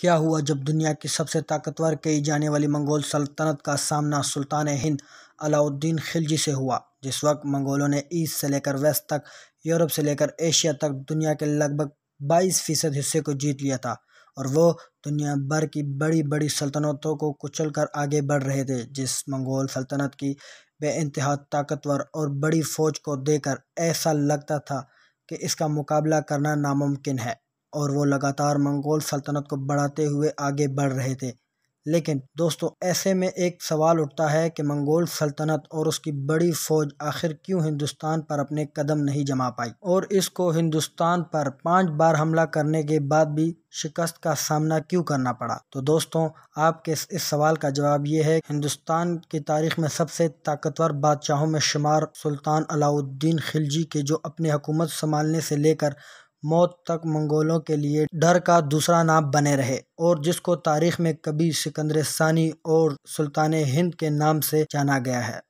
क्या हुआ जब दुनिया की सबसे ताकतवर कही जाने वाली मंगोल सल्तनत का सामना सुल्तान हिंद अलाउद्दीन खिलजी से हुआ जिस वक्त मंगोलों ने ईस्ट से लेकर वेस्ट तक यूरोप से लेकर एशिया तक दुनिया के लगभग 22 फीसद हिस्से को जीत लिया था और वो दुनिया भर की बड़ी बड़ी सल्तनतों को कुचल कर आगे बढ़ रहे थे जिस मंगोल सल्तनत की बेानतहा ताकतवर और बड़ी फ़ौज को देकर ऐसा लगता था कि इसका मुकाबला करना नामुमकिन है और वो लगातार मंगोल सल्तनत को बढ़ाते हुए आगे बढ़ रहे थे लेकिन दोस्तों ऐसे में एक सवाल उठता है कि मंगोल सल्तनत और उसकी बड़ी फ़ौज आखिर क्यों हिंदुस्तान पर अपने कदम नहीं जमा पाई और इसको हिंदुस्तान पर पांच बार हमला करने के बाद भी शिकस्त का सामना क्यों करना पड़ा तो दोस्तों आपके इस सवाल का जवाब ये है हिंदुस्तान की तारीख में सबसे ताकतवर बादशाहों में शुमार सुल्तान अलाउद्दीन खिलजी के जो अपनी हुकूमत संभालने से लेकर मौत तक मंगोलों के लिए डर का दूसरा नाम बने रहे और जिसको तारीख में कभी सिकंदर सानी और सुल्तान हिंद के नाम से जाना गया है